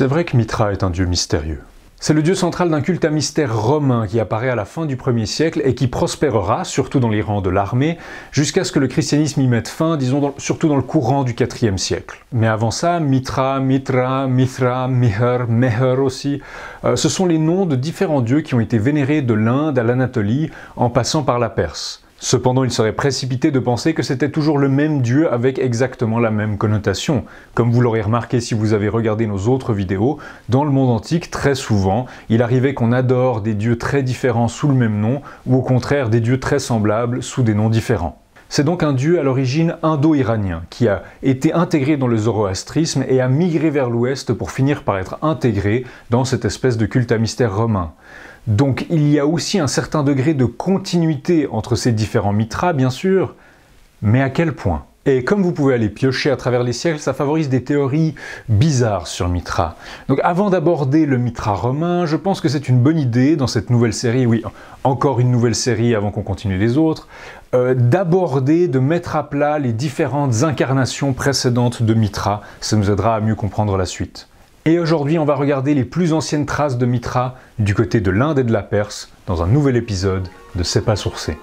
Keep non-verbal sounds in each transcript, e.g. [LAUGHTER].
C'est vrai que Mitra est un dieu mystérieux. C'est le dieu central d'un culte à mystère romain qui apparaît à la fin du 1er siècle et qui prospérera, surtout dans les rangs de l'armée, jusqu'à ce que le christianisme y mette fin, disons surtout dans le courant du 4e siècle. Mais avant ça, Mitra, Mitra, Mithra, Miher, Meher aussi, euh, ce sont les noms de différents dieux qui ont été vénérés de l'Inde à l'Anatolie en passant par la Perse. Cependant, il serait précipité de penser que c'était toujours le même dieu avec exactement la même connotation. Comme vous l'aurez remarqué si vous avez regardé nos autres vidéos, dans le monde antique, très souvent, il arrivait qu'on adore des dieux très différents sous le même nom, ou au contraire des dieux très semblables sous des noms différents. C'est donc un dieu à l'origine indo-iranien qui a été intégré dans le zoroastrisme et a migré vers l'ouest pour finir par être intégré dans cette espèce de culte à mystère romain. Donc il y a aussi un certain degré de continuité entre ces différents mitras, bien sûr, mais à quel point et comme vous pouvez aller piocher à travers les siècles, ça favorise des théories bizarres sur Mitra. Donc avant d'aborder le Mitra romain, je pense que c'est une bonne idée dans cette nouvelle série, oui, encore une nouvelle série avant qu'on continue les autres, euh, d'aborder, de mettre à plat les différentes incarnations précédentes de Mitra. Ça nous aidera à mieux comprendre la suite. Et aujourd'hui, on va regarder les plus anciennes traces de Mitra du côté de l'Inde et de la Perse dans un nouvel épisode de C'est pas sourcé.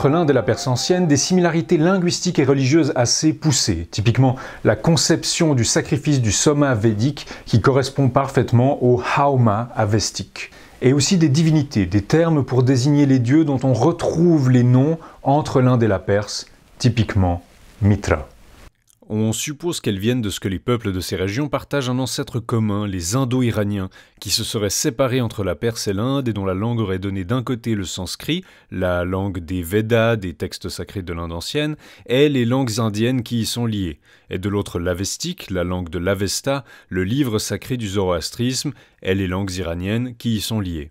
entre l'Inde et la Perse ancienne des similarités linguistiques et religieuses assez poussées, typiquement la conception du sacrifice du soma védique qui correspond parfaitement au hauma avestique et aussi des divinités, des termes pour désigner les dieux dont on retrouve les noms entre l'Inde et la Perse, typiquement Mitra on suppose qu'elles viennent de ce que les peuples de ces régions partagent un ancêtre commun, les Indo-Iraniens, qui se seraient séparés entre la Perse et l'Inde et dont la langue aurait donné d'un côté le sanskrit, la langue des Védas, des textes sacrés de l'Inde ancienne, et les langues indiennes qui y sont liées, et de l'autre l'avestique, la langue de l'Avesta, le livre sacré du zoroastrisme, et les langues iraniennes qui y sont liées.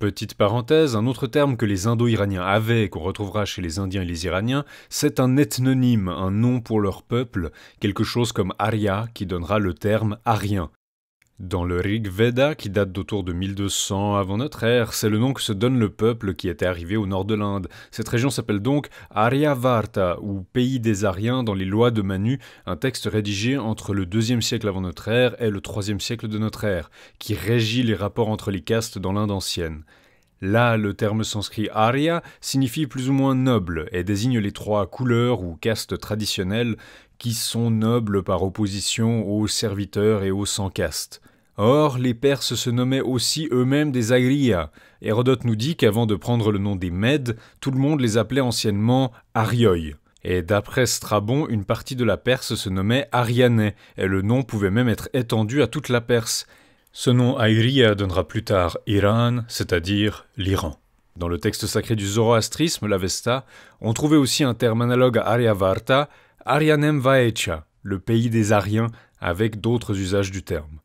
Petite parenthèse, un autre terme que les Indo-Iraniens avaient et qu'on retrouvera chez les Indiens et les Iraniens, c'est un ethnonyme, un nom pour leur peuple, quelque chose comme Arya qui donnera le terme arien. Dans le Rig Veda, qui date d'autour de 1200 avant notre ère, c'est le nom que se donne le peuple qui était arrivé au nord de l'Inde. Cette région s'appelle donc Aryavarta, ou pays des Aryens dans les lois de Manu, un texte rédigé entre le 2 siècle avant notre ère et le 3e siècle de notre ère, qui régit les rapports entre les castes dans l'Inde ancienne. Là, le terme sanskrit Arya signifie plus ou moins noble et désigne les trois couleurs ou castes traditionnelles qui sont nobles par opposition aux serviteurs et aux sans-castes. Or, les Perses se nommaient aussi eux-mêmes des Ayrias. Hérodote nous dit qu'avant de prendre le nom des Mèdes, tout le monde les appelait anciennement Arioi. Et d'après Strabon, une partie de la Perse se nommait Arianais, et le nom pouvait même être étendu à toute la Perse. Ce nom Airia donnera plus tard Iran, c'est-à-dire l'Iran. Dans le texte sacré du zoroastrisme, l'Avesta, on trouvait aussi un terme analogue à Aryavarta, Arianem Vaecha, le pays des Ariens, avec d'autres usages du terme.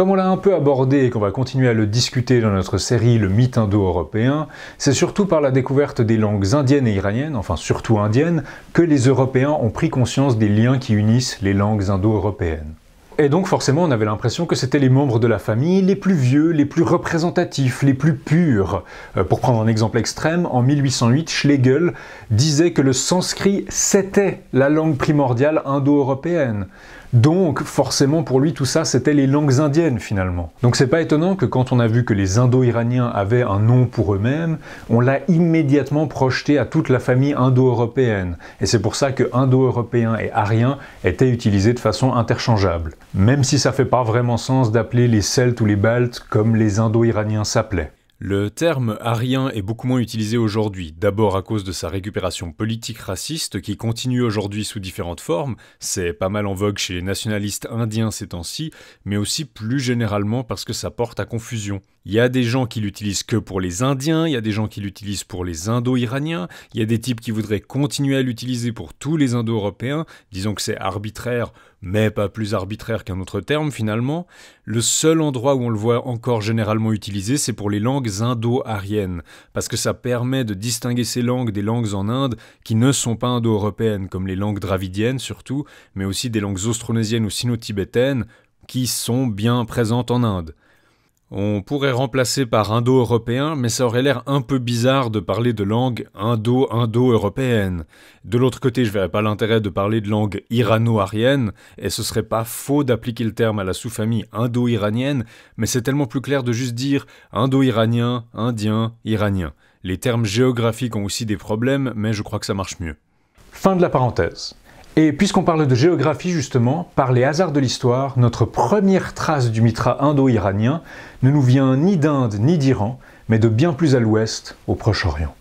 Comme on l'a un peu abordé et qu'on va continuer à le discuter dans notre série Le mythe indo-européen, c'est surtout par la découverte des langues indiennes et iraniennes, enfin surtout indiennes, que les Européens ont pris conscience des liens qui unissent les langues indo-européennes. Et donc forcément, on avait l'impression que c'était les membres de la famille les plus vieux, les plus représentatifs, les plus purs. Euh, pour prendre un exemple extrême, en 1808, Schlegel disait que le sanskrit c'était la langue primordiale indo-européenne. Donc forcément pour lui tout ça c'était les langues indiennes finalement. Donc c'est pas étonnant que quand on a vu que les indo-iraniens avaient un nom pour eux-mêmes, on l'a immédiatement projeté à toute la famille indo-européenne. Et c'est pour ça que indo-européen et arien étaient utilisés de façon interchangeable. Même si ça fait pas vraiment sens d'appeler les Celtes ou les Baltes comme les indo-iraniens s'appelaient. Le terme arien est beaucoup moins utilisé aujourd'hui, d'abord à cause de sa récupération politique raciste qui continue aujourd'hui sous différentes formes, c'est pas mal en vogue chez les nationalistes indiens ces temps-ci, mais aussi plus généralement parce que ça porte à confusion. Il y a des gens qui l'utilisent que pour les Indiens, il y a des gens qui l'utilisent pour les Indo-Iraniens, il y a des types qui voudraient continuer à l'utiliser pour tous les Indo-Européens, disons que c'est arbitraire, mais pas plus arbitraire qu'un autre terme finalement. Le seul endroit où on le voit encore généralement utilisé, c'est pour les langues indo-ariennes, parce que ça permet de distinguer ces langues des langues en Inde qui ne sont pas indo-européennes, comme les langues dravidiennes surtout, mais aussi des langues austronésiennes ou sino-tibétaines, qui sont bien présentes en Inde. On pourrait remplacer par indo-européen, mais ça aurait l'air un peu bizarre de parler de langue indo-indo-européenne. De l'autre côté, je verrais pas l'intérêt de parler de langue irano-arienne, et ce serait pas faux d'appliquer le terme à la sous-famille indo-iranienne, mais c'est tellement plus clair de juste dire indo-iranien, indien, iranien. Les termes géographiques ont aussi des problèmes, mais je crois que ça marche mieux. Fin de la parenthèse. Et puisqu'on parle de géographie justement, par les hasards de l'histoire, notre première trace du mitra indo-iranien ne nous vient ni d'Inde ni d'Iran, mais de bien plus à l'ouest, au Proche-Orient.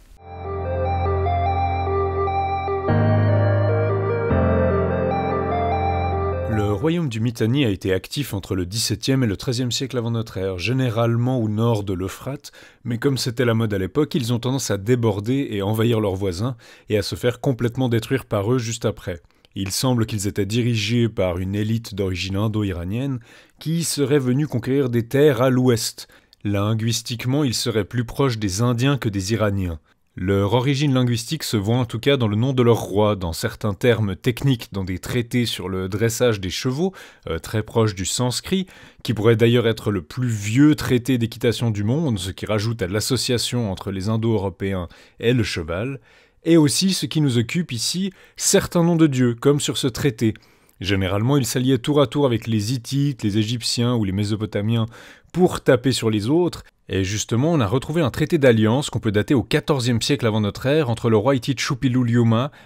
Le royaume du Mitanni a été actif entre le XVIIe et le XIIIe siècle avant notre ère, généralement au nord de l'Euphrate, mais comme c'était la mode à l'époque, ils ont tendance à déborder et envahir leurs voisins, et à se faire complètement détruire par eux juste après. Il semble qu'ils étaient dirigés par une élite d'origine indo-iranienne qui serait venue conquérir des terres à l'ouest. Linguistiquement, ils seraient plus proches des Indiens que des Iraniens. Leur origine linguistique se voit en tout cas dans le nom de leur roi, dans certains termes techniques, dans des traités sur le dressage des chevaux, euh, très proches du sanskrit, qui pourrait d'ailleurs être le plus vieux traité d'équitation du monde, ce qui rajoute à l'association entre les Indo-Européens et le cheval, et aussi ce qui nous occupe ici, certains noms de dieux, comme sur ce traité. Généralement, ils s'alliaient tour à tour avec les Hittites, les Égyptiens ou les Mésopotamiens pour taper sur les autres, et justement, on a retrouvé un traité d'alliance qu'on peut dater au XIVe siècle avant notre ère entre le roi hittite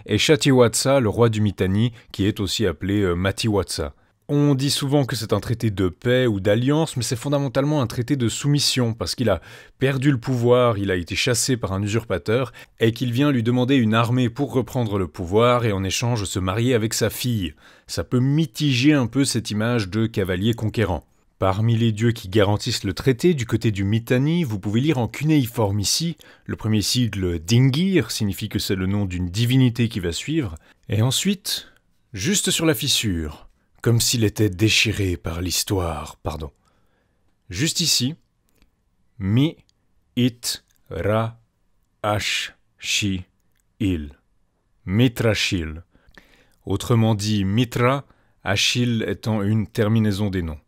et Shatiwatsa, le roi du Mitanni, qui est aussi appelé euh, Matiwatsa. On dit souvent que c'est un traité de paix ou d'alliance, mais c'est fondamentalement un traité de soumission, parce qu'il a perdu le pouvoir, il a été chassé par un usurpateur, et qu'il vient lui demander une armée pour reprendre le pouvoir et en échange se marier avec sa fille. Ça peut mitiger un peu cette image de cavalier conquérant. Parmi les dieux qui garantissent le traité, du côté du Mitanni, vous pouvez lire en cunéiforme ici. Le premier sigle Dingir signifie que c'est le nom d'une divinité qui va suivre. Et ensuite, juste sur la fissure, comme s'il était déchiré par l'histoire, pardon. Juste ici, mi, it, ra, il. Autrement dit, Mitra, Achille étant une terminaison des noms.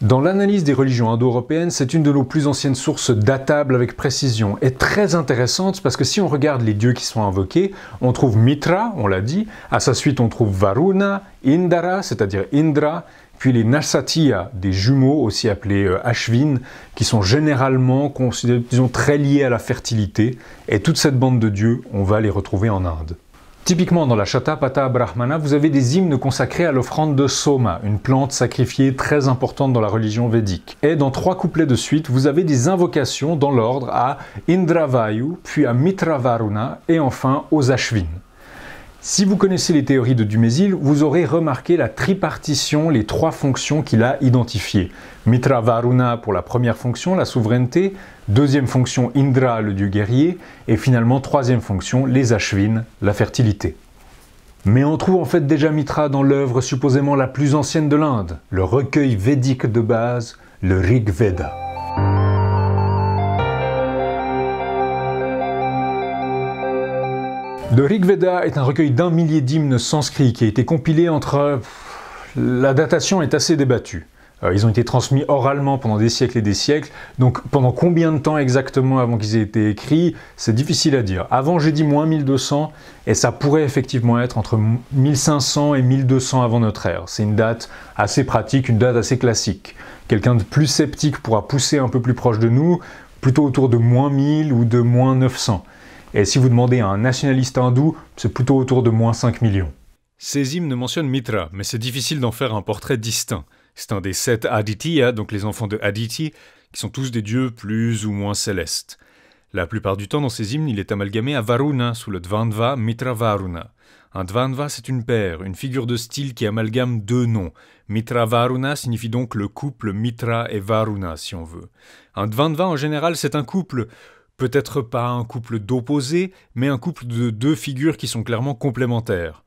Dans l'analyse des religions indo-européennes, c'est une de nos plus anciennes sources datables avec précision et très intéressante parce que si on regarde les dieux qui sont invoqués, on trouve Mitra, on l'a dit, à sa suite on trouve Varuna, Indara, c'est-à-dire Indra, puis les Nasatya, des jumeaux aussi appelés euh, Ashvin, qui sont généralement considérés, très liés à la fertilité, et toute cette bande de dieux, on va les retrouver en Inde. Typiquement dans la Shatapata Brahmana, vous avez des hymnes consacrés à l'offrande de Soma, une plante sacrifiée très importante dans la religion védique. Et dans trois couplets de suite, vous avez des invocations dans l'ordre à Indravayu, puis à Mitravaruna et enfin aux Ashvin. Si vous connaissez les théories de Dumézil, vous aurez remarqué la tripartition, les trois fonctions qu'il a identifiées. Mitra Varuna pour la première fonction, la souveraineté, deuxième fonction Indra, le dieu guerrier, et finalement troisième fonction, les Ashvin, la fertilité. Mais on trouve en fait déjà Mitra dans l'œuvre supposément la plus ancienne de l'Inde, le recueil védique de base, le Rig Veda. Le Rig Veda est un recueil d'un millier d'hymnes sanscrits qui a été compilé entre... La datation est assez débattue. Euh, ils ont été transmis oralement pendant des siècles et des siècles, donc pendant combien de temps exactement avant qu'ils aient été écrits, c'est difficile à dire. Avant, j'ai dit moins 1200, et ça pourrait effectivement être entre 1500 et 1200 avant notre ère. C'est une date assez pratique, une date assez classique. Quelqu'un de plus sceptique pourra pousser un peu plus proche de nous, plutôt autour de moins 1000 ou de moins 900. Et si vous demandez à un nationaliste hindou, c'est plutôt autour de moins 5 millions. Ces hymnes mentionnent Mitra, mais c'est difficile d'en faire un portrait distinct. C'est un des sept Aditya, donc les enfants de Aditi, qui sont tous des dieux plus ou moins célestes. La plupart du temps, dans ces hymnes, il est amalgamé à Varuna sous le dvandva Mitra Varuna. Un dvandva, c'est une paire, une figure de style qui amalgame deux noms. Mitra Varuna signifie donc le couple Mitra et Varuna, si on veut. Un dvandva, en général, c'est un couple peut-être pas un couple d'opposés, mais un couple de deux figures qui sont clairement complémentaires.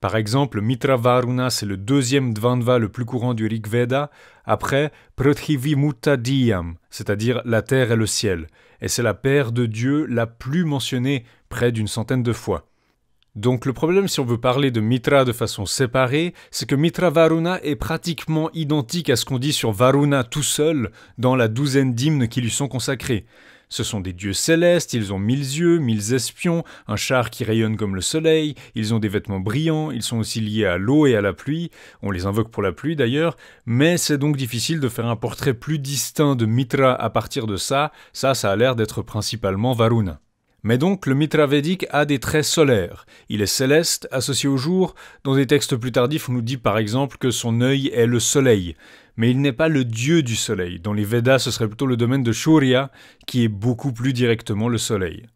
Par exemple, Mitra Varuna, c'est le deuxième Dvandva le plus courant du Rig Veda, après Prithvi Mutta Diyam, c'est-à-dire la terre et le ciel, et c'est la paire de dieux la plus mentionnée près d'une centaine de fois. Donc le problème si on veut parler de Mitra de façon séparée, c'est que Mitra Varuna est pratiquement identique à ce qu'on dit sur Varuna tout seul dans la douzaine d'hymnes qui lui sont consacrés. Ce sont des dieux célestes, ils ont mille yeux, mille espions, un char qui rayonne comme le soleil, ils ont des vêtements brillants, ils sont aussi liés à l'eau et à la pluie, on les invoque pour la pluie d'ailleurs, mais c'est donc difficile de faire un portrait plus distinct de Mitra à partir de ça, ça ça a l'air d'être principalement Varuna. Mais donc le Mitra védique a des traits solaires. Il est céleste, associé au jour. Dans des textes plus tardifs, on nous dit par exemple que son œil est le soleil mais il n'est pas le dieu du soleil. Dans les Védas, ce serait plutôt le domaine de Shurya, qui est beaucoup plus directement le soleil.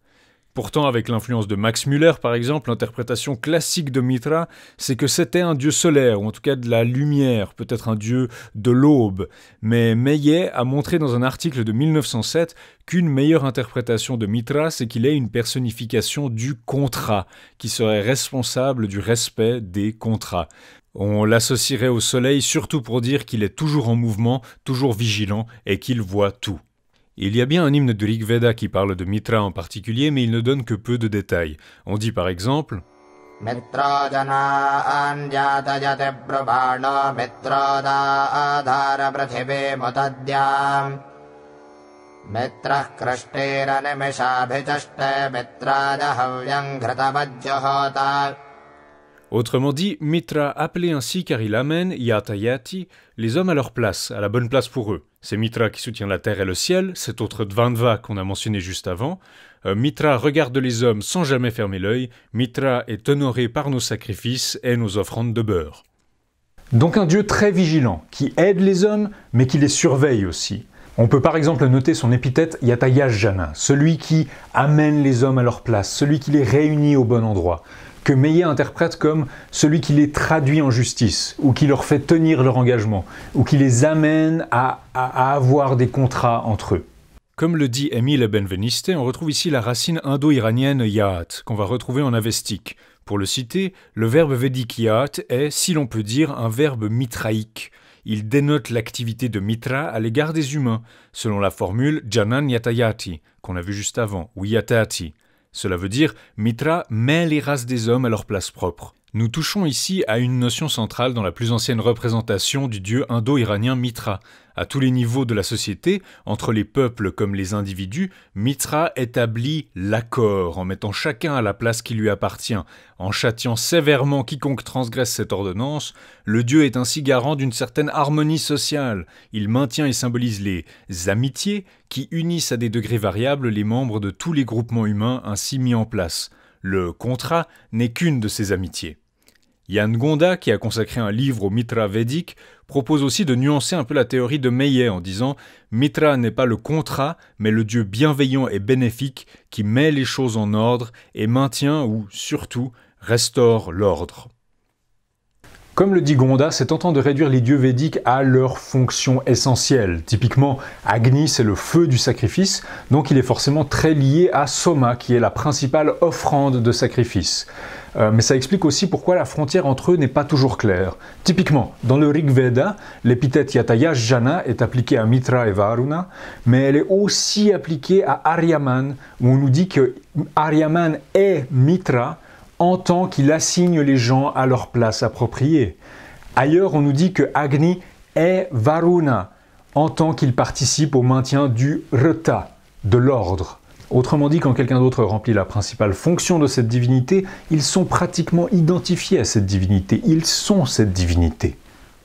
Pourtant, avec l'influence de Max Müller, par exemple, l'interprétation classique de Mitra, c'est que c'était un dieu solaire, ou en tout cas de la lumière, peut-être un dieu de l'aube. Mais Meillet a montré dans un article de 1907 qu'une meilleure interprétation de Mitra, c'est qu'il est une personnification du contrat, qui serait responsable du respect des contrats. On l'associerait au soleil surtout pour dire qu'il est toujours en mouvement, toujours vigilant et qu'il voit tout. Il y a bien un hymne de Rig Veda qui parle de Mitra en particulier, mais il ne donne que peu de détails. On dit par exemple Autrement dit, Mitra appelé ainsi car il amène, Yatayati, les hommes à leur place, à la bonne place pour eux. C'est Mitra qui soutient la terre et le ciel, cet autre Dvandva qu'on a mentionné juste avant. Euh, Mitra regarde les hommes sans jamais fermer l'œil. Mitra est honoré par nos sacrifices et nos offrandes de beurre. Donc un dieu très vigilant, qui aide les hommes, mais qui les surveille aussi. On peut par exemple noter son épithète Yatayajana, celui qui amène les hommes à leur place, celui qui les réunit au bon endroit que Meyer interprète comme celui qui les traduit en justice, ou qui leur fait tenir leur engagement, ou qui les amène à, avoir des contrats entre eux. Comme le dit Émile Benveniste, on retrouve ici la racine indo-iranienne yat qu'on va retrouver en avestique. Pour le citer, le verbe védique Yat est, si l'on peut dire, un verbe mitraïque. Il dénote l'activité de mitra à l'égard des humains, selon la formule janan yatayati, qu'on a vu juste avant, ou yatayati cela veut dire Mitra met les races des hommes à leur place propre. Nous touchons ici à une notion centrale dans la plus ancienne représentation du dieu indo-iranien Mitra. À tous les niveaux de la société, entre les peuples comme les individus, Mitra établit l'accord en mettant chacun à la place qui lui appartient. En châtiant sévèrement quiconque transgresse cette ordonnance, le dieu est ainsi garant d'une certaine harmonie sociale. Il maintient et symbolise les amitiés qui unissent à des degrés variables les membres de tous les groupements humains ainsi mis en place. Le contrat n'est qu'une de ces amitiés. Yann Gonda, qui a consacré un livre au Mitra védique, propose aussi de nuancer un peu la théorie de Meillet en disant Mitra n'est pas le contrat, mais le Dieu bienveillant et bénéfique qui met les choses en ordre et maintient ou, surtout, restaure l'ordre. Comme le dit Gonda, c'est tentant de réduire les dieux védiques à leur fonction essentielle. Typiquement, Agni, c'est le feu du sacrifice, donc il est forcément très lié à Soma, qui est la principale offrande de sacrifice. Euh, mais ça explique aussi pourquoi la frontière entre eux n'est pas toujours claire. Typiquement, dans le Rig Veda, l'épithète Yataya Jana est appliquée à Mitra et Varuna, mais elle est aussi appliquée à Aryaman, où on nous dit que Aryaman est Mitra, tant qu'il assigne les gens à leur place appropriée. Ailleurs, on nous dit que Agni est Varuna, en tant qu'il participe au maintien du Rta, de l'ordre. Autrement dit, quand quelqu'un d'autre remplit la principale fonction de cette divinité, ils sont pratiquement identifiés à cette divinité, ils sont cette divinité.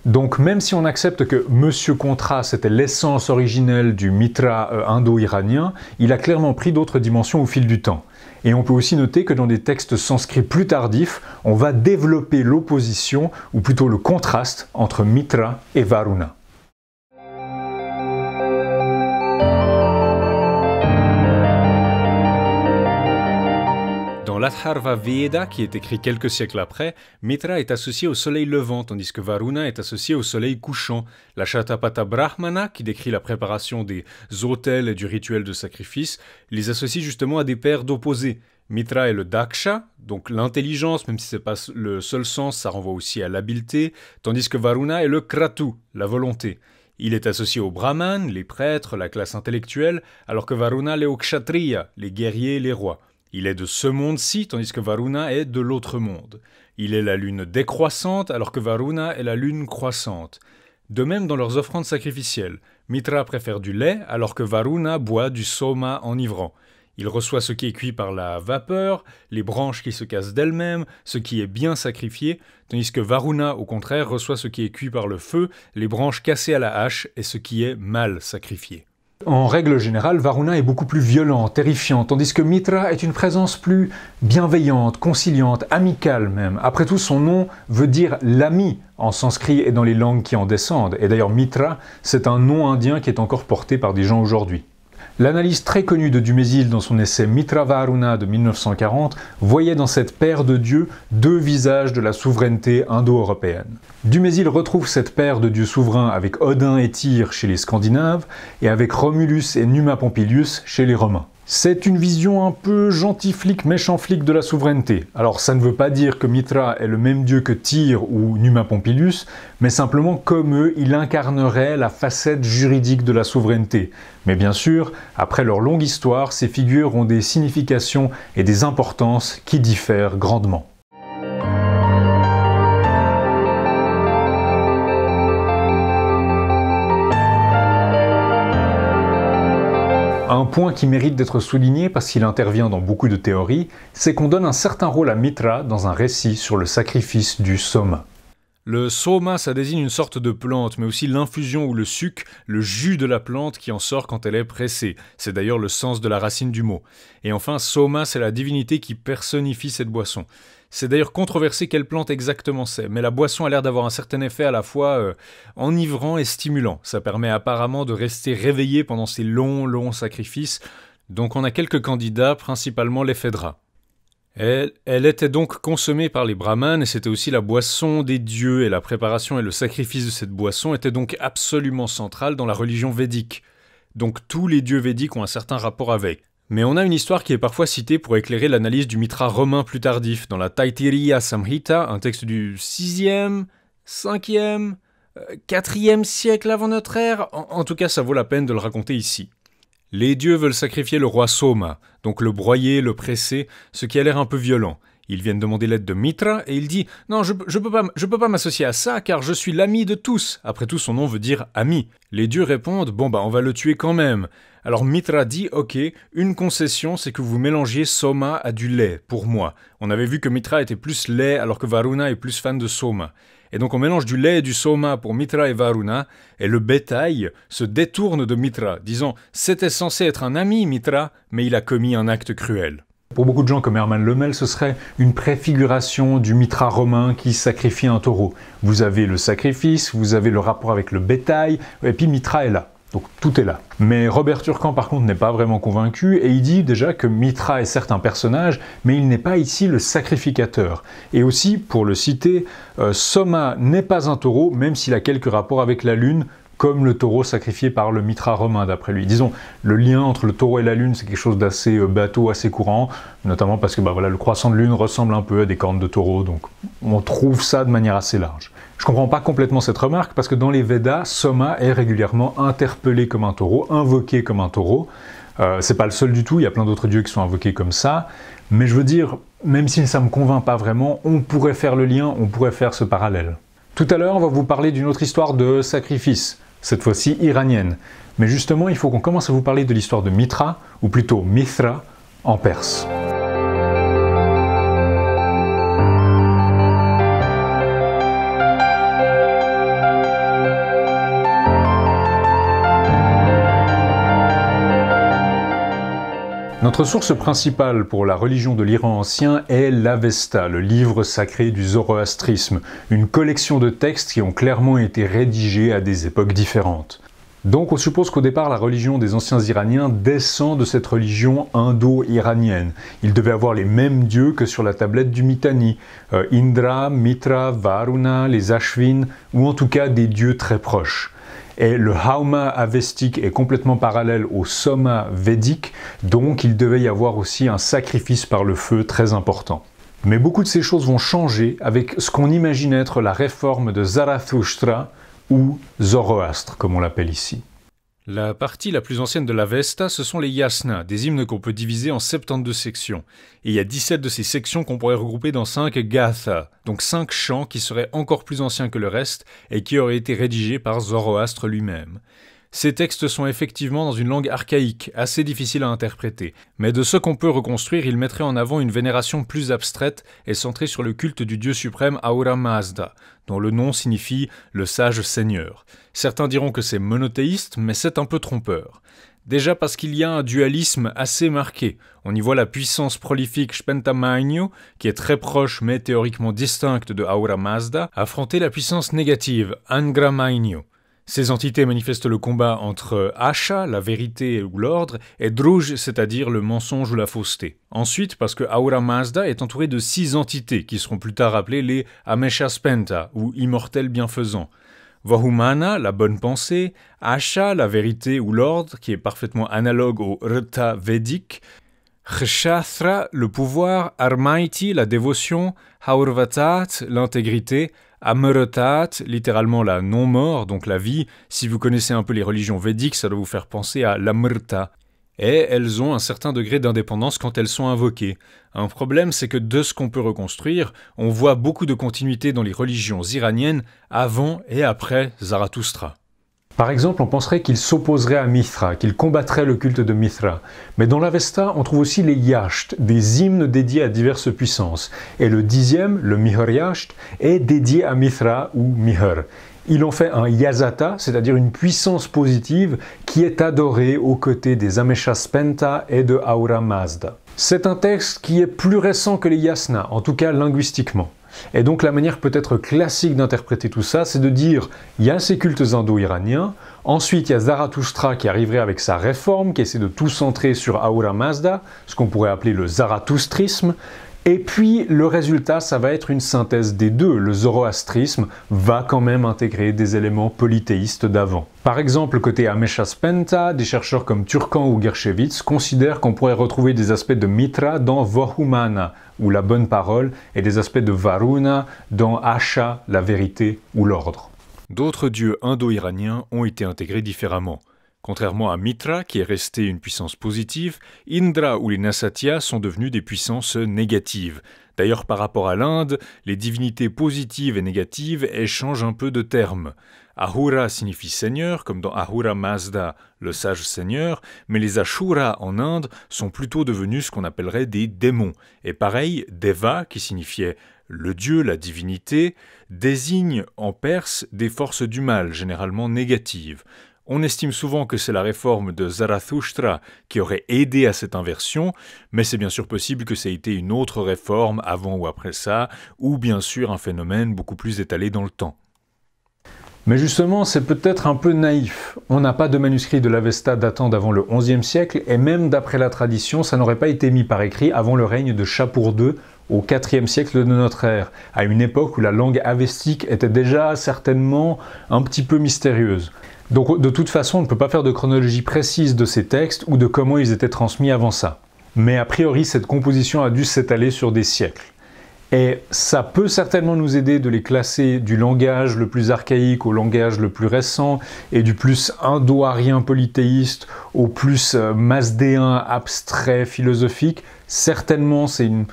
Donc même si on accepte que Monsieur Contra, c'était l'essence originelle du mitra euh, indo-iranien, il a clairement pris d'autres dimensions au fil du temps. Et on peut aussi noter que dans des textes sanscrits plus tardifs, on va développer l'opposition, ou plutôt le contraste, entre Mitra et Varuna. Dans l'Atharva Veda, qui est écrit quelques siècles après, Mitra est associé au soleil levant, tandis que Varuna est associé au soleil couchant. La Shatapata Brahmana, qui décrit la préparation des autels et du rituel de sacrifice, les associe justement à des paires d'opposés. Mitra est le daksha, donc l'intelligence, même si ce n'est pas le seul sens, ça renvoie aussi à l'habileté, tandis que Varuna est le kratu, la volonté. Il est associé aux brahmanes, les prêtres, la classe intellectuelle, alors que Varuna l'est aux kshatriya, les guerriers, les rois. Il est de ce monde-ci, tandis que Varuna est de l'autre monde. Il est la lune décroissante, alors que Varuna est la lune croissante. De même dans leurs offrandes sacrificielles, Mitra préfère du lait, alors que Varuna boit du soma enivrant. Il reçoit ce qui est cuit par la vapeur, les branches qui se cassent d'elles-mêmes, ce qui est bien sacrifié, tandis que Varuna, au contraire, reçoit ce qui est cuit par le feu, les branches cassées à la hache et ce qui est mal sacrifié. En règle générale, Varuna est beaucoup plus violent, terrifiant, tandis que Mitra est une présence plus bienveillante, conciliante, amicale même. Après tout, son nom veut dire l'ami en sanskrit et dans les langues qui en descendent. Et d'ailleurs, Mitra, c'est un nom indien qui est encore porté par des gens aujourd'hui. L'analyse très connue de Dumézil dans son essai Mitravaruna de 1940 voyait dans cette paire de dieux deux visages de la souveraineté indo-européenne. Dumézil retrouve cette paire de dieux souverains avec Odin et Tyr chez les Scandinaves et avec Romulus et Numa Pompilius chez les Romains. C'est une vision un peu gentil flic, méchant flic de la souveraineté. Alors ça ne veut pas dire que Mitra est le même dieu que Tyr ou Numa Pompilus, mais simplement comme eux, il incarnerait la facette juridique de la souveraineté. Mais bien sûr, après leur longue histoire, ces figures ont des significations et des importances qui diffèrent grandement. point qui mérite d'être souligné parce qu'il intervient dans beaucoup de théories, c'est qu'on donne un certain rôle à Mitra dans un récit sur le sacrifice du Soma. Le soma, ça désigne une sorte de plante, mais aussi l'infusion ou le suc, le jus de la plante qui en sort quand elle est pressée. C'est d'ailleurs le sens de la racine du mot. Et enfin, soma, c'est la divinité qui personnifie cette boisson. C'est d'ailleurs controversé quelle plante exactement c'est, mais la boisson a l'air d'avoir un certain effet à la fois euh, enivrant et stimulant. Ça permet apparemment de rester réveillé pendant ces longs, longs sacrifices. Donc on a quelques candidats, principalement l'éphédra. Elle, elle, était donc consommée par les brahmanes et c'était aussi la boisson des dieux et la préparation et le sacrifice de cette boisson était donc absolument centrales dans la religion védique. Donc tous les dieux védiques ont un certain rapport avec. Mais on a une histoire qui est parfois citée pour éclairer l'analyse du mitra romain plus tardif dans la Taitiriya Samhita, un texte du 6e, 5e, 4e siècle avant notre ère. En, tout cas, ça vaut la peine de le raconter ici. Les dieux veulent sacrifier le roi Soma, donc le broyer, le presser, ce qui a l'air un peu violent. Ils viennent demander l'aide de Mitra et il dit Non, je, ne peux pas, je peux pas m'associer à ça car je suis l'ami de tous. Après tout, son nom veut dire ami. Les dieux répondent Bon, bah, on va le tuer quand même. Alors Mitra dit Ok, une concession, c'est que vous mélangiez Soma à du lait, pour moi. On avait vu que Mitra était plus lait alors que Varuna est plus fan de Soma. Et donc on mélange du lait et du soma pour Mitra et Varuna, et le bétail se détourne de Mitra, disant C'était censé être un ami, Mitra, mais il a commis un acte cruel. Pour beaucoup de gens comme Herman Lemel, ce serait une préfiguration du mitra romain qui sacrifie un taureau. Vous avez le sacrifice, vous avez le rapport avec le bétail, et puis Mitra est là. Donc tout est là. Mais Robert Turcan par contre n'est pas vraiment convaincu et il dit déjà que Mitra est certes un personnage, mais il n'est pas ici le sacrificateur. Et aussi, pour le citer, euh, Soma n'est pas un taureau, même s'il a quelques rapports avec la Lune, comme le taureau sacrifié par le mitra romain d'après lui. Disons, le lien entre le taureau et la lune, c'est quelque chose d'assez euh, bateau, assez courant, notamment parce que bah, voilà, le croissant de lune ressemble un peu à des cornes de taureau, donc on trouve ça de manière assez large. Je comprends pas complètement cette remarque parce que dans les Védas, Soma est régulièrement interpellé comme un taureau, invoqué comme un taureau. Euh, c'est pas le seul du tout, il y a plein d'autres dieux qui sont invoqués comme ça. Mais je veux dire, même si ça me convainc pas vraiment, on pourrait faire le lien, on pourrait faire ce parallèle. Tout à l'heure, on va vous parler d'une autre histoire de sacrifice cette fois-ci iranienne. Mais justement, il faut qu'on commence à vous parler de l'histoire de Mitra, ou plutôt Mithra, en Perse. Notre source principale pour la religion de l'Iran ancien est l'Avesta, le livre sacré du zoroastrisme, une collection de textes qui ont clairement été rédigés à des époques différentes. Donc on suppose qu'au départ la religion des anciens Iraniens descend de cette religion indo-iranienne. Ils devaient avoir les mêmes dieux que sur la tablette du Mitanni, euh, Indra, Mitra, Varuna, les Ashvin, ou en tout cas des dieux très proches. Et le Hauma avestique est complètement parallèle au Soma védique, donc il devait y avoir aussi un sacrifice par le feu très important. Mais beaucoup de ces choses vont changer avec ce qu'on imagine être la réforme de Zarathustra ou Zoroastre, comme on l'appelle ici. La partie la plus ancienne de la Vesta, ce sont les Yasna, des hymnes qu'on peut diviser en 72 sections. Et il y a 17 de ces sections qu'on pourrait regrouper dans 5 gathas, donc 5 chants qui seraient encore plus anciens que le reste et qui auraient été rédigés par Zoroastre lui-même. Ces textes sont effectivement dans une langue archaïque, assez difficile à interpréter, mais de ce qu'on peut reconstruire, il mettrait en avant une vénération plus abstraite et centrée sur le culte du dieu suprême Aura Mazda, dont le nom signifie le sage seigneur. Certains diront que c'est monothéiste, mais c'est un peu trompeur. Déjà parce qu'il y a un dualisme assez marqué. On y voit la puissance prolifique Mainyu, qui est très proche mais théoriquement distincte de Aura Mazda, affronter la puissance négative Angra Mainyo. Ces entités manifestent le combat entre euh, Asha, la vérité ou l'ordre, et Druj, c'est-à-dire le mensonge ou la fausseté. Ensuite, parce que Aura Mazda est entourée de six entités qui seront plus tard appelées les Amesha Spenta, ou immortels bienfaisants. Vahumana, la bonne pensée, Asha, la vérité ou l'ordre, qui est parfaitement analogue au Rta védique, Kshatra, le pouvoir, Armaiti, la dévotion, Haurvatat, l'intégrité, Amrutat, littéralement la non-mort, donc la vie. Si vous connaissez un peu les religions védiques, ça doit vous faire penser à l'amrta. Et elles ont un certain degré d'indépendance quand elles sont invoquées. Un problème, c'est que de ce qu'on peut reconstruire, on voit beaucoup de continuité dans les religions iraniennes avant et après Zarathustra. Par exemple, on penserait qu'il s'opposerait à Mithra, qu'il combattrait le culte de Mithra. Mais dans l'Avesta, on trouve aussi les yasht, des hymnes dédiés à diverses puissances. Et le dixième, le Mihur yasht, est dédié à Mithra ou Mihur. Il en fait un yazata, c'est-à-dire une puissance positive qui est adorée aux côtés des spenta et de Aura Mazda. C'est un texte qui est plus récent que les yasna, en tout cas linguistiquement. Et donc la manière peut-être classique d'interpréter tout ça, c'est de dire, il y a ces cultes indo-iraniens, ensuite il y a Zarathustra qui arriverait avec sa réforme, qui essaie de tout centrer sur Aura Mazda, ce qu'on pourrait appeler le zarathustrisme, et puis le résultat, ça va être une synthèse des deux. Le zoroastrisme va quand même intégrer des éléments polythéistes d'avant. Par exemple, côté Amesha Spenta, des chercheurs comme Turkan ou Gershevitz considèrent qu'on pourrait retrouver des aspects de Mitra dans Vohumana, ou la bonne parole, et des aspects de Varuna dans Asha, la vérité ou l'ordre. D'autres dieux indo-iraniens ont été intégrés différemment. Contrairement à Mitra, qui est resté une puissance positive, Indra ou les Nasatya sont devenus des puissances négatives. D'ailleurs, par rapport à l'Inde, les divinités positives et négatives échangent un peu de termes. Ahura signifie seigneur, comme dans Ahura Mazda, le sage seigneur, mais les Ashura en Inde sont plutôt devenus ce qu'on appellerait des démons. Et pareil, Deva, qui signifiait le dieu, la divinité, désigne en perse des forces du mal, généralement négatives. On estime souvent que c'est la réforme de Zarathustra qui aurait aidé à cette inversion, mais c'est bien sûr possible que ça ait été une autre réforme avant ou après ça, ou bien sûr un phénomène beaucoup plus étalé dans le temps. Mais justement, c'est peut-être un peu naïf. On n'a pas de manuscrit de l'Avesta datant d'avant le XIe siècle, et même d'après la tradition, ça n'aurait pas été mis par écrit avant le règne de Chapour II au IVe siècle de notre ère, à une époque où la langue avestique était déjà certainement un petit peu mystérieuse. Donc de toute façon, on ne peut pas faire de chronologie précise de ces textes ou de comment ils étaient transmis avant ça. Mais a priori, cette composition a dû s'étaler sur des siècles. Et ça peut certainement nous aider de les classer du langage le plus archaïque au langage le plus récent, et du plus indo aryen polythéiste au plus euh, masdéen abstrait philosophique. Certainement, c'est une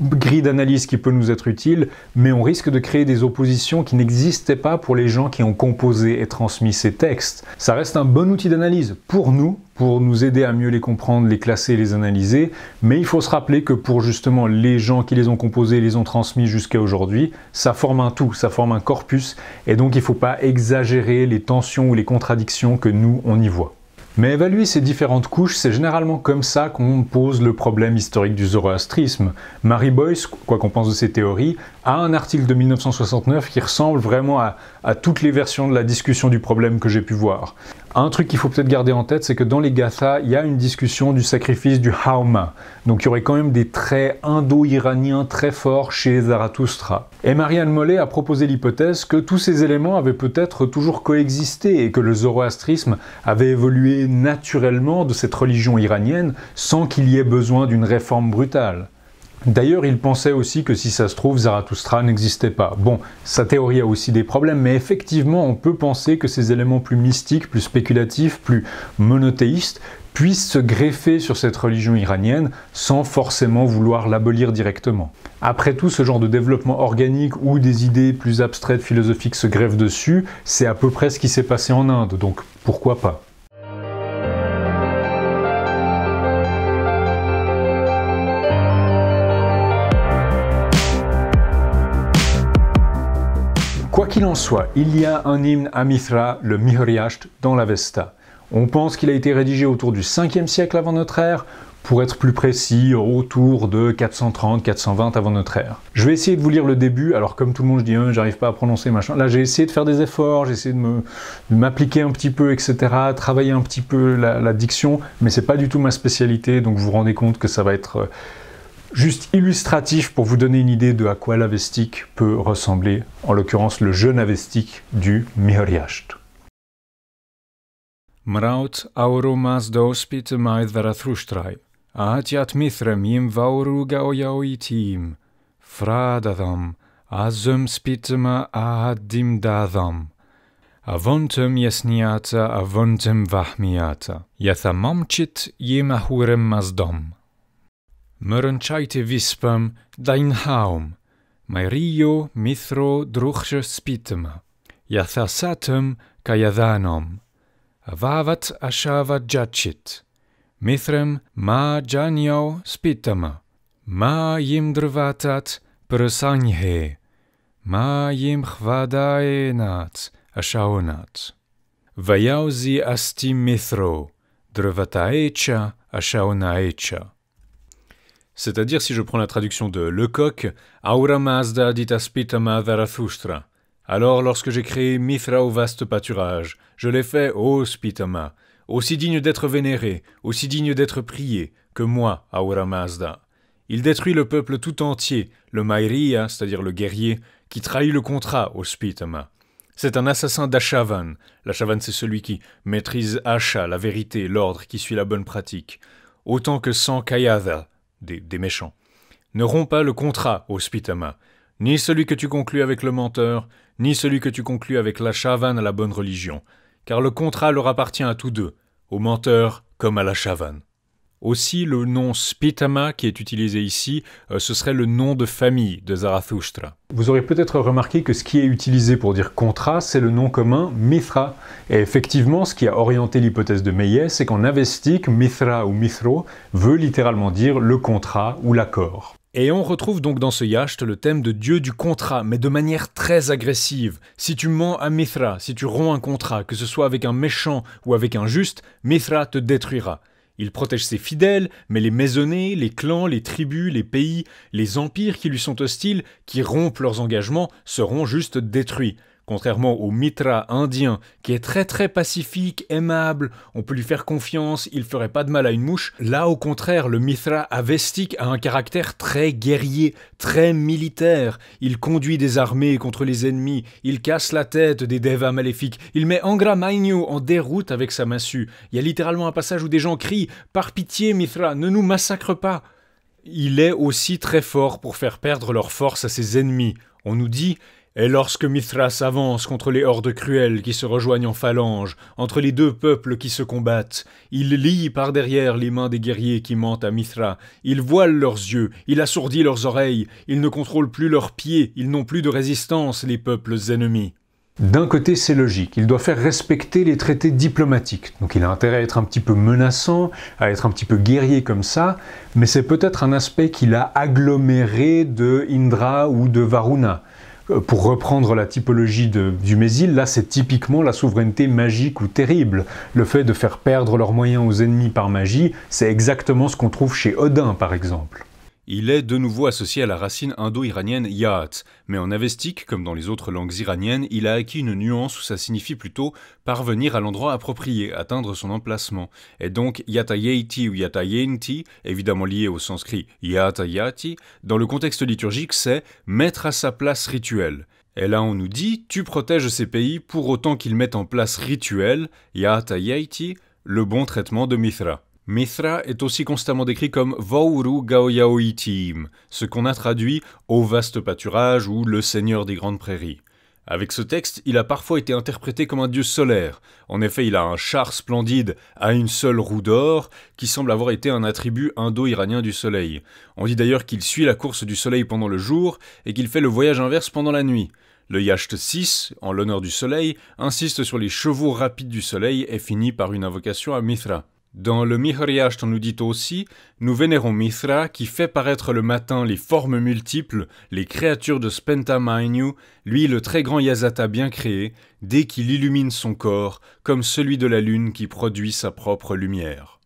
grille d'analyse qui peut nous être utile, mais on risque de créer des oppositions qui n'existaient pas pour les gens qui ont composé et transmis ces textes. Ça reste un bon outil d'analyse pour nous, pour nous aider à mieux les comprendre, les classer, les analyser, mais il faut se rappeler que pour justement les gens qui les ont composés, les ont transmis jusqu'à aujourd'hui, ça forme un tout, ça forme un corpus, et donc il ne faut pas exagérer les tensions ou les contradictions que nous, on y voit. Mais évaluer ces différentes couches, c'est généralement comme ça qu'on pose le problème historique du zoroastrisme. Mary Boyce, quoi qu'on pense de ses théories, a un article de 1969 qui ressemble vraiment à, à toutes les versions de la discussion du problème que j'ai pu voir. Un truc qu'il faut peut-être garder en tête, c'est que dans les gathas il y a une discussion du sacrifice du Hauma. Donc il y aurait quand même des traits indo-iraniens très forts chez Zarathustra. Et Marianne Mollet a proposé l'hypothèse que tous ces éléments avaient peut-être toujours coexisté et que le zoroastrisme avait évolué naturellement de cette religion iranienne sans qu'il y ait besoin d'une réforme brutale. D'ailleurs, il pensait aussi que si ça se trouve, Zarathustra n'existait pas. Bon, sa théorie a aussi des problèmes, mais effectivement, on peut penser que ces éléments plus mystiques, plus spéculatifs, plus monothéistes, puissent se greffer sur cette religion iranienne sans forcément vouloir l'abolir directement. Après tout, ce genre de développement organique où des idées plus abstraites philosophiques se greffent dessus, c'est à peu près ce qui s'est passé en Inde, donc pourquoi pas qu'il en soit, il y a un hymne à Mithra, le Mihriasht, dans l'Avesta. On pense qu'il a été rédigé autour du 5e siècle avant notre ère, pour être plus précis, autour de 430-420 avant notre ère. Je vais essayer de vous lire le début, alors comme tout le monde je dis hein, j'arrive pas à prononcer machin, là j'ai essayé de faire des efforts, j'ai essayé de m'appliquer un petit peu, etc., travailler un petit peu la, diction, mais c'est pas du tout ma spécialité, donc vous vous rendez compte que ça va être... Euh, Juste illustratif pour vous donner une idée de à quoi l'avestique peut ressembler, en l'occurrence le jeune avestique du Mihoriasht. Mraut auromas dospit mai Zarathushtrai, atiat mithrem im vauruga oyaoitim, fradadam, azum spitma ahadim dadam. Avontem yesniata, avontem vahmiata, yathamamchit yemahurem mazdom. Mërënqajtje vispam dajnë haum, Mairio mithro druchë spitëm, ja thasatëm danam, avavat ashava jachit, mithrem ma janio spitëm, ma jim drvatat përësanjhe, ma jim hvadajenat ashaonat. Vajauzi asti mithro, drvataecha ashaonaecha. C'est-à-dire, si je prends la traduction de Lecoq, Aura Mazda Spitama Alors, lorsque j'ai créé Mithra au vaste pâturage, je l'ai fait, ô Spitama, aussi digne d'être vénéré, aussi digne d'être prié, que moi, Aura Il détruit le peuple tout entier, le Mairiya, c'est-à-dire le guerrier, qui trahit le contrat, ô Spitama. C'est un assassin d'Achavan. L'ashavan, c'est celui qui maîtrise Acha, la vérité, l'ordre, qui suit la bonne pratique. Autant que sans Kayada, des, méchants. Ne romps pas le contrat, ô Spitama, ni celui que tu conclus avec le menteur, ni celui que tu conclus avec la chavane à la bonne religion, car le contrat leur appartient à tous deux, au menteur comme à la chavane. Aussi, le nom Spitama qui est utilisé ici, euh, ce serait le nom de famille de Zarathustra. Vous aurez peut-être remarqué que ce qui est utilisé pour dire contrat, c'est le nom commun Mithra. Et effectivement, ce qui a orienté l'hypothèse de Meillet, c'est qu'en avestique, Mithra ou Mithro veut littéralement dire le contrat ou l'accord. Et on retrouve donc dans ce yacht le thème de Dieu du contrat, mais de manière très agressive. Si tu mens à Mithra, si tu romps un contrat, que ce soit avec un méchant ou avec un juste, Mithra te détruira. Il protège ses fidèles, mais les maisonnés, les clans, les tribus, les pays, les empires qui lui sont hostiles, qui rompent leurs engagements, seront juste détruits. Contrairement au Mitra indien, qui est très très pacifique, aimable, on peut lui faire confiance, il ferait pas de mal à une mouche, là au contraire, le Mithra avestique a un caractère très guerrier, très militaire. Il conduit des armées contre les ennemis, il casse la tête des devas maléfiques, il met Angra Mainyu en déroute avec sa massue. Il y a littéralement un passage où des gens crient Par pitié, Mithra, ne nous massacre pas il est aussi très fort pour faire perdre leur force à ses ennemis. On nous dit et lorsque Mithras s'avance contre les hordes cruelles qui se rejoignent en phalange, entre les deux peuples qui se combattent, il lie par derrière les mains des guerriers qui mentent à Mithra, il voile leurs yeux, il assourdit leurs oreilles, il ne contrôle plus leurs pieds, ils n'ont plus de résistance, les peuples ennemis. D'un côté, c'est logique, il doit faire respecter les traités diplomatiques, donc il a intérêt à être un petit peu menaçant, à être un petit peu guerrier comme ça, mais c'est peut-être un aspect qu'il a aggloméré de Indra ou de Varuna euh, pour reprendre la typologie de, du Mésil, là c'est typiquement la souveraineté magique ou terrible. Le fait de faire perdre leurs moyens aux ennemis par magie, c'est exactement ce qu'on trouve chez Odin par exemple. Il est de nouveau associé à la racine indo-iranienne yat, mais en avestique, comme dans les autres langues iraniennes, il a acquis une nuance où ça signifie plutôt parvenir à l'endroit approprié, atteindre son emplacement. Et donc yatayeiti ou yatayenti, évidemment lié au sanskrit yatayati, dans le contexte liturgique, c'est mettre à sa place rituelle. Et là, on nous dit Tu protèges ces pays pour autant qu'ils mettent en place rituel, yatayati le bon traitement de Mithra. Mithra est aussi constamment décrit comme Vauru Gaoyaoitim, ce qu'on a traduit au vaste pâturage ou le seigneur des grandes prairies. Avec ce texte, il a parfois été interprété comme un dieu solaire. En effet, il a un char splendide à une seule roue d'or, qui semble avoir été un attribut indo-iranien du soleil. On dit d'ailleurs qu'il suit la course du soleil pendant le jour et qu'il fait le voyage inverse pendant la nuit. Le Yacht VI, en l'honneur du soleil, insiste sur les chevaux rapides du soleil et finit par une invocation à Mithra. Dans le Mihriach, on nous dit aussi Nous vénérons Mithra qui fait paraître le matin les formes multiples, les créatures de Spenta Mainyu, lui le très grand Yazata bien créé, dès qu'il illumine son corps, comme celui de la lune qui produit sa propre lumière.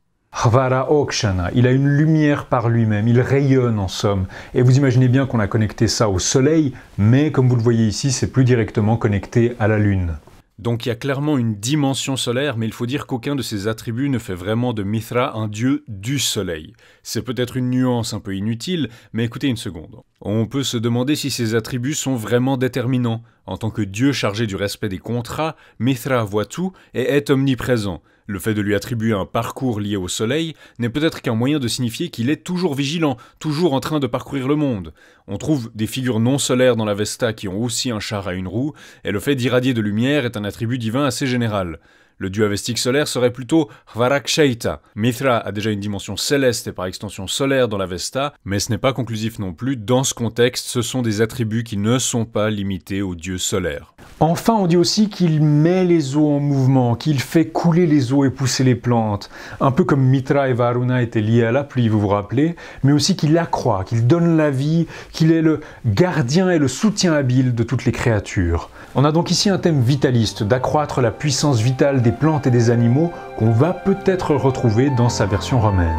Hvara Okshana, il a une lumière par lui-même, il rayonne en somme. Et vous imaginez bien qu'on a connecté ça au soleil, mais comme vous le voyez ici, c'est plus directement connecté à la lune. Donc il y a clairement une dimension solaire, mais il faut dire qu'aucun de ces attributs ne fait vraiment de Mithra un dieu du soleil. C'est peut-être une nuance un peu inutile, mais écoutez une seconde. On peut se demander si ces attributs sont vraiment déterminants. En tant que dieu chargé du respect des contrats, Mithra voit tout et est omniprésent. Le fait de lui attribuer un parcours lié au soleil n'est peut-être qu'un moyen de signifier qu'il est toujours vigilant, toujours en train de parcourir le monde. On trouve des figures non solaires dans la Vesta qui ont aussi un char à une roue, et le fait d'irradier de lumière est un attribut divin assez général. Le dieu avestique solaire serait plutôt Varakshaita. Mithra a déjà une dimension céleste et par extension solaire dans l'Avesta, mais ce n'est pas conclusif non plus. Dans ce contexte, ce sont des attributs qui ne sont pas limités au dieu solaire. Enfin, on dit aussi qu'il met les eaux en mouvement, qu'il fait couler les eaux et pousser les plantes, un peu comme Mithra et Varuna étaient liés à la pluie, vous vous rappelez, mais aussi qu'il accroît, qu'il donne la vie, qu'il est le gardien et le soutien habile de toutes les créatures. On a donc ici un thème vitaliste, d'accroître la puissance vitale des plantes et des animaux qu'on va peut-être retrouver dans sa version romaine.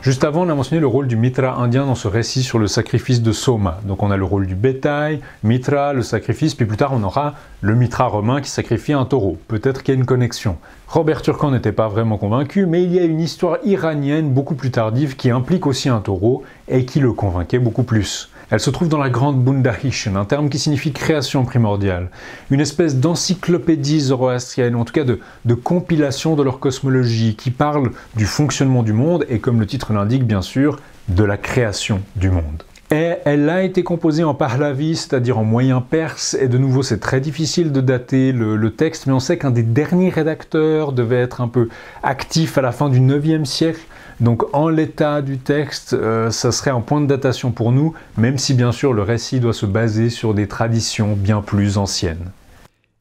Juste avant, on a mentionné le rôle du mitra indien dans ce récit sur le sacrifice de Soma. Donc on a le rôle du bétail, mitra, le sacrifice, puis plus tard on aura le mitra romain qui sacrifie un taureau. Peut-être qu'il y a une connexion. Robert Turcan n'était pas vraiment convaincu, mais il y a une histoire iranienne beaucoup plus tardive qui implique aussi un taureau et qui le convainquait beaucoup plus. Elle se trouve dans la grande Bundahishen, un terme qui signifie création primordiale, une espèce d'encyclopédie zoroastrienne, en tout cas de, compilation de leur cosmologie, qui parle du fonctionnement du monde et, comme le titre l'indique bien sûr, de la création du monde. Et elle a été composée en Pahlavi, c'est-à-dire en moyen perse, et de nouveau c'est très difficile de dater le, le texte, mais on sait qu'un des derniers rédacteurs devait être un peu actif à la fin du 9e siècle, donc en l'état du texte, euh, ça serait un point de datation pour nous, même si bien sûr le récit doit se baser sur des traditions bien plus anciennes.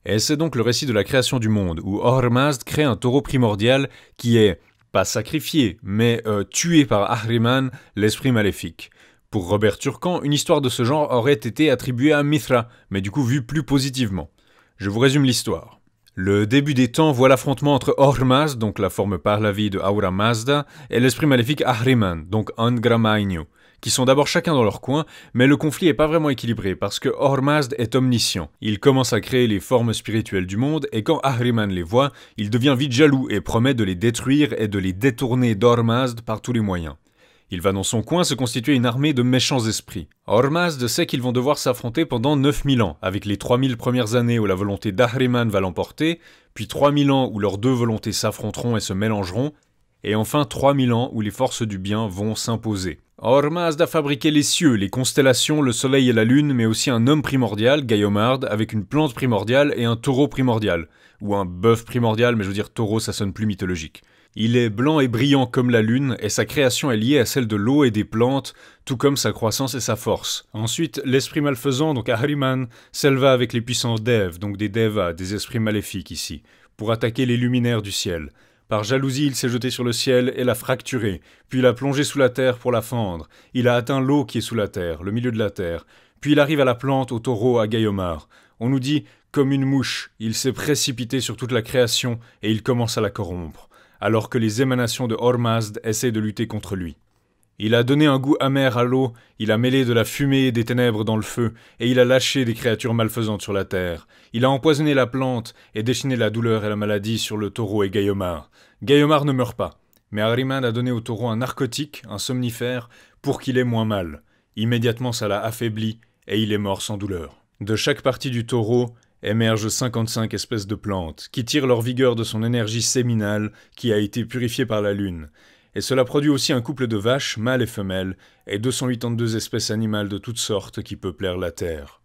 Et c'est donc le récit de la création du monde, où Ormazd crée un taureau primordial qui est, pas sacrifié, mais euh, tué par Ahriman, l'esprit maléfique. Pour Robert Turcan, une histoire de ce genre aurait été attribuée à Mithra, mais du coup vue plus positivement. Je vous résume l'histoire. Le début des temps voit l'affrontement entre Ormaz, donc la forme par la vie de Aura Mazda, et l'esprit maléfique Ahriman, donc Angramainyu, qui sont d'abord chacun dans leur coin, mais le conflit n'est pas vraiment équilibré parce que Ormazd est omniscient. Il commence à créer les formes spirituelles du monde, et quand Ahriman les voit, il devient vite jaloux et promet de les détruire et de les détourner d'Ormazd par tous les moyens. Il va dans son coin se constituer une armée de méchants esprits. Ormazde sait qu'ils vont devoir s'affronter pendant 9000 ans, avec les 3000 premières années où la volonté d'Ahriman va l'emporter, puis 3000 ans où leurs deux volontés s'affronteront et se mélangeront, et enfin 3000 ans où les forces du bien vont s'imposer. Ormazde a fabriqué les cieux, les constellations, le soleil et la lune, mais aussi un homme primordial, Gaillomard, avec une plante primordiale et un taureau primordial, ou un bœuf primordial, mais je veux dire taureau ça sonne plus mythologique. Il est blanc et brillant comme la lune, et sa création est liée à celle de l'eau et des plantes, tout comme sa croissance et sa force. Ensuite, l'esprit malfaisant, donc Ahriman, s'éleva avec les puissants devs, donc des Devas, des esprits maléfiques ici, pour attaquer les luminaires du ciel. Par jalousie, il s'est jeté sur le ciel et l'a fracturé, puis l'a plongé sous la terre pour la fendre. Il a atteint l'eau qui est sous la terre, le milieu de la terre. Puis il arrive à la plante, au taureau, à Gaïomar. On nous dit, comme une mouche, il s'est précipité sur toute la création et il commence à la corrompre alors que les émanations de Hormazd essaient de lutter contre lui. Il a donné un goût amer à l'eau, il a mêlé de la fumée et des ténèbres dans le feu, et il a lâché des créatures malfaisantes sur la terre. Il a empoisonné la plante et déchaîné la douleur et la maladie sur le taureau et Gaïomar. Gaïomar ne meurt pas, mais Ariman a donné au taureau un narcotique, un somnifère, pour qu'il ait moins mal. Immédiatement ça l'a affaibli, et il est mort sans douleur. De chaque partie du taureau, émergent 55 espèces de plantes, qui tirent leur vigueur de son énergie séminale qui a été purifiée par la Lune. Et cela produit aussi un couple de vaches, mâles et femelles, et 282 espèces animales de toutes sortes qui peuplèrent la Terre.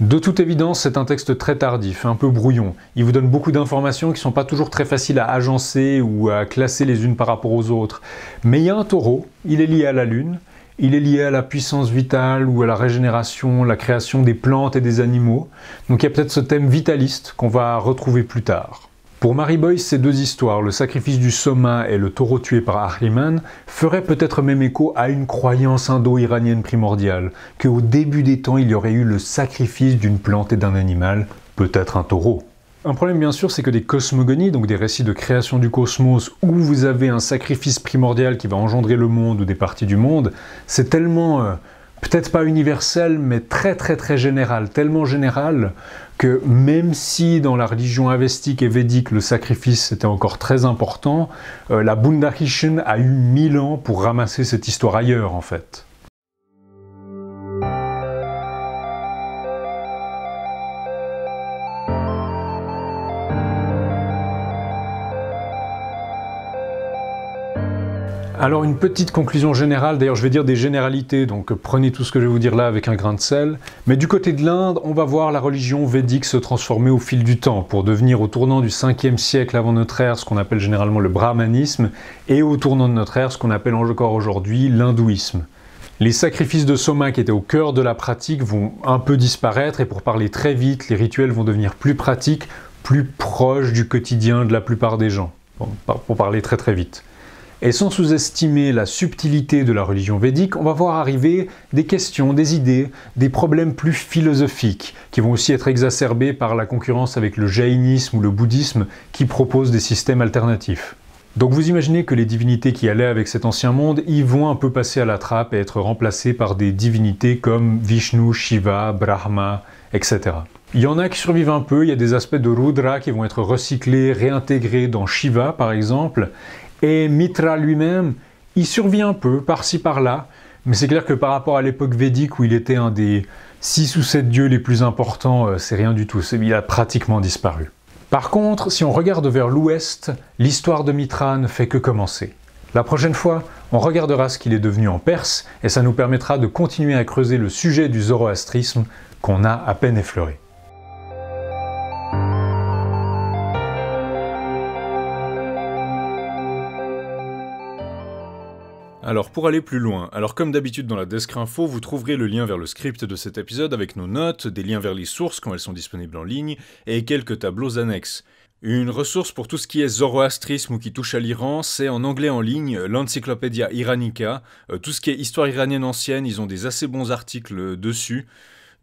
De toute évidence, c'est un texte très tardif, un peu brouillon. Il vous donne beaucoup d'informations qui sont pas toujours très faciles à agencer ou à classer les unes par rapport aux autres. Mais il y a un taureau, il est lié à la Lune, il est lié à la puissance vitale ou à la régénération, la création des plantes et des animaux. Donc il y a peut-être ce thème vitaliste qu'on va retrouver plus tard. Pour Mary Boyce, ces deux histoires, le sacrifice du Soma et le taureau tué par Ahriman, feraient peut-être même écho à une croyance indo-iranienne primordiale, qu'au début des temps il y aurait eu le sacrifice d'une plante et d'un animal, peut-être un taureau. Un problème bien sûr, c'est que des cosmogonies, donc des récits de création du cosmos où vous avez un sacrifice primordial qui va engendrer le monde ou des parties du monde, c'est tellement, euh, peut-être pas universel, mais très très très général, tellement général que même si dans la religion avestique et védique le sacrifice était encore très important, euh, la Bundarishan a eu mille ans pour ramasser cette histoire ailleurs en fait. Alors une petite conclusion générale, d'ailleurs je vais dire des généralités, donc prenez tout ce que je vais vous dire là avec un grain de sel. Mais du côté de l'Inde, on va voir la religion védique se transformer au fil du temps, pour devenir au tournant du 5e siècle avant notre ère ce qu'on appelle généralement le brahmanisme, et au tournant de notre ère ce qu'on appelle encore aujourd'hui l'hindouisme. Les sacrifices de soma qui étaient au cœur de la pratique vont un peu disparaître et pour parler très vite, les rituels vont devenir plus pratiques, plus proches du quotidien de la plupart des gens, pour parler très très vite. Et sans sous-estimer la subtilité de la religion védique, on va voir arriver des questions, des idées, des problèmes plus philosophiques, qui vont aussi être exacerbés par la concurrence avec le jaïnisme ou le bouddhisme qui proposent des systèmes alternatifs. Donc vous imaginez que les divinités qui allaient avec cet ancien monde y vont un peu passer à la trappe et être remplacées par des divinités comme Vishnu, Shiva, Brahma, etc. Il y en a qui survivent un peu, il y a des aspects de Rudra qui vont être recyclés, réintégrés dans Shiva par exemple, et Mitra lui-même, il survit un peu, par-ci par-là, mais c'est clair que par rapport à l'époque védique où il était un des 6 ou 7 dieux les plus importants, euh, c'est rien du tout, il a pratiquement disparu. Par contre, si on regarde vers l'ouest, l'histoire de Mitra ne fait que commencer. La prochaine fois, on regardera ce qu'il est devenu en Perse et ça nous permettra de continuer à creuser le sujet du zoroastrisme qu'on a à peine effleuré. Alors pour aller plus loin, alors comme d'habitude dans la desk info, vous trouverez le lien vers le script de cet épisode avec nos notes, des liens vers les sources quand elles sont disponibles en ligne, et quelques tableaux annexes. Une ressource pour tout ce qui est zoroastrisme ou qui touche à l'Iran, c'est en anglais en ligne l'Encyclopédia Iranica. Euh, tout ce qui est histoire iranienne ancienne, ils ont des assez bons articles dessus.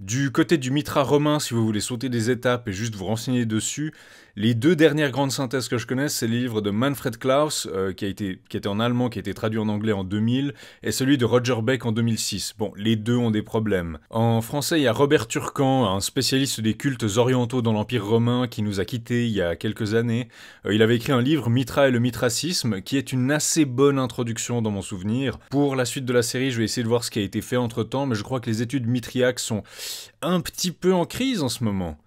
Du côté du Mitra romain, si vous voulez sauter des étapes et juste vous renseigner dessus, les deux dernières grandes synthèses que je connais, c'est le livres de Manfred Klaus, euh, qui, a été, qui était en allemand, qui a été traduit en anglais en 2000, et celui de Roger Beck en 2006. Bon, les deux ont des problèmes. En français, il y a Robert Turcan, un spécialiste des cultes orientaux dans l'Empire romain, qui nous a quittés il y a quelques années. Euh, il avait écrit un livre, Mitra et le mitracisme, qui est une assez bonne introduction dans mon souvenir. Pour la suite de la série, je vais essayer de voir ce qui a été fait entre-temps, mais je crois que les études mitriaques sont un petit peu en crise en ce moment.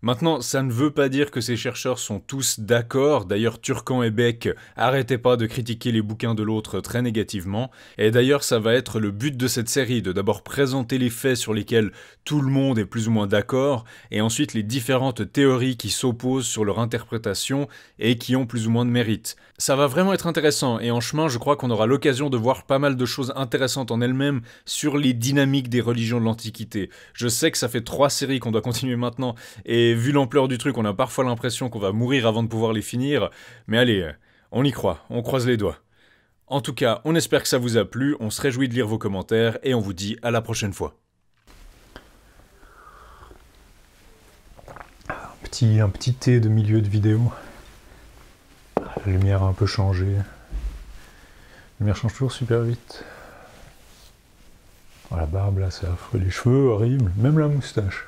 Maintenant, ça ne veut pas dire que ces chercheurs sont tous d'accord. D'ailleurs, Turcan et Beck arrêtez pas de critiquer les bouquins de l'autre très négativement. Et d'ailleurs, ça va être le but de cette série, de d'abord présenter les faits sur lesquels tout le monde est plus ou moins d'accord, et ensuite les différentes théories qui s'opposent sur leur interprétation et qui ont plus ou moins de mérite. Ça va vraiment être intéressant, et en chemin, je crois qu'on aura l'occasion de voir pas mal de choses intéressantes en elles-mêmes sur les dynamiques des religions de l'Antiquité. Je sais que ça fait trois séries qu'on doit [LAUGHS] continuer maintenant, et vu l'ampleur du truc, on a parfois l'impression qu'on va mourir avant de pouvoir les finir. Mais allez, on y croit, on croise les doigts. En tout cas, on espère que ça vous a plu, on se réjouit de lire vos commentaires et on vous dit à la prochaine fois. Un petit, un petit thé de milieu de vidéo. La lumière a un peu changé. La lumière change toujours super vite. Oh, la barbe là, c'est affreux. Les cheveux, horrible. Même la moustache.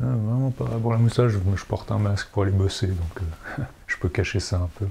Ah, vraiment pas. Bon, la moustache, je, porte un masque pour aller bosser, donc euh, [LAUGHS] je peux cacher ça un peu.